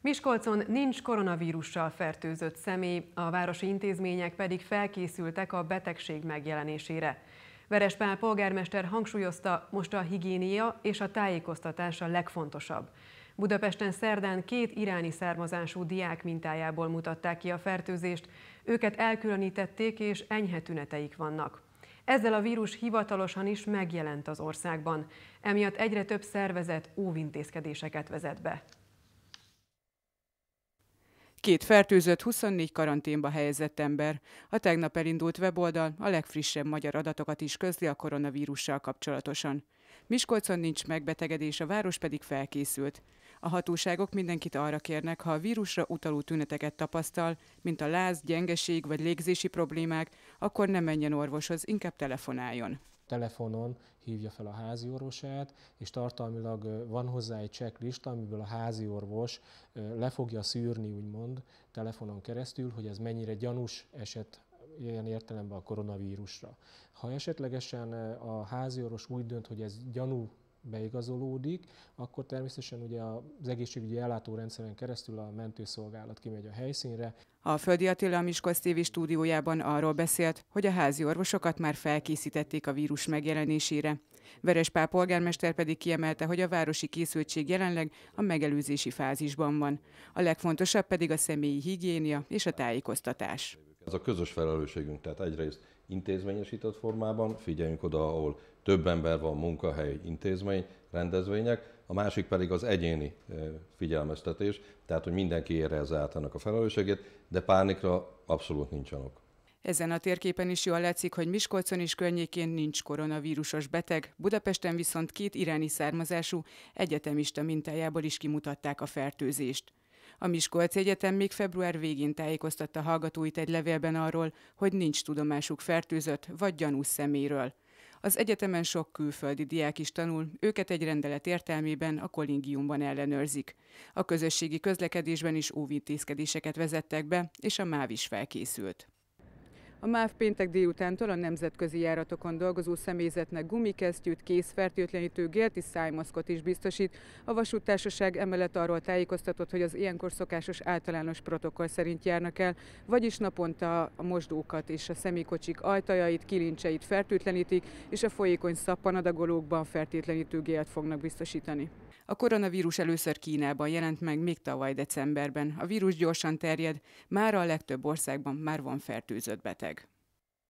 Miskolcon nincs koronavírussal fertőzött személy, a városi intézmények pedig felkészültek a betegség megjelenésére. Pál polgármester hangsúlyozta, most a higiénia és a tájékoztatás a legfontosabb. Budapesten szerdán két iráni származású diák mintájából mutatták ki a fertőzést, őket elkülönítették és enyhe tüneteik vannak. Ezzel a vírus hivatalosan is megjelent az országban, emiatt egyre több szervezet óvintézkedéseket vezet be. Két fertőzött, 24 karanténba helyezett ember. A tegnap elindult weboldal a legfrissebb magyar adatokat is közli a koronavírussal kapcsolatosan. Miskolcon nincs megbetegedés, a város pedig felkészült. A hatóságok mindenkit arra kérnek, ha a vírusra utaló tüneteket tapasztal, mint a láz, gyengeség vagy légzési problémák, akkor ne menjen orvoshoz, inkább telefonáljon telefonon hívja fel a házi orvosát, és tartalmilag van hozzá egy checklist, amiből a házi orvos le fogja szűrni, úgymond, telefonon keresztül, hogy ez mennyire gyanús eset ilyen értelemben a koronavírusra. Ha esetlegesen a házi orvos úgy dönt, hogy ez gyanú beigazolódik, akkor természetesen ugye az egészségügyi ellátórendszeren keresztül a mentőszolgálat kimegy a helyszínre. A Földi Attila Miskolc TV stúdiójában arról beszélt, hogy a házi orvosokat már felkészítették a vírus megjelenésére. Veres Pál polgármester pedig kiemelte, hogy a városi készültség jelenleg a megelőzési fázisban van. A legfontosabb pedig a személyi higiénia és a tájékoztatás. Ez a közös felelősségünk, tehát egyrészt intézményesített formában figyeljünk oda, ahol több ember van, munkahely, intézmény, rendezvények, a másik pedig az egyéni figyelmeztetés, tehát hogy mindenki érezze át ennek a felelősségét, de pánikra abszolút nincsenek. Ezen a térképen is jól látszik, hogy Miskolcon is környékén nincs koronavírusos beteg, Budapesten viszont két iráni származású egyetemista mintájából is kimutatták a fertőzést. A Miskolci Egyetem még február végén tájékoztatta hallgatóit egy levélben arról, hogy nincs tudomásuk fertőzött vagy gyanús szeméről. Az egyetemen sok külföldi diák is tanul, őket egy rendelet értelmében a kollégiumban ellenőrzik. A közösségi közlekedésben is óvintézkedéseket vezettek be, és a MÁV is felkészült. A MÁV péntek délutántól a nemzetközi járatokon dolgozó személyzetnek gumikesztyűt, készfertőtlenítő gélt és szájmaszkot is biztosít. A vasúttársaság emellett arról tájékoztatott, hogy az ilyenkor szokásos általános protokoll szerint járnak el, vagyis naponta a mosdókat és a személykocsik ajtajait, kilincseit fertőtlenítik, és a folyékony szappanadagolókban fertőtlenítő gélt fognak biztosítani. A koronavírus először Kínában jelent meg még tavaly decemberben. A vírus gyorsan terjed, már a legtöbb országban már van fertőzött beteg.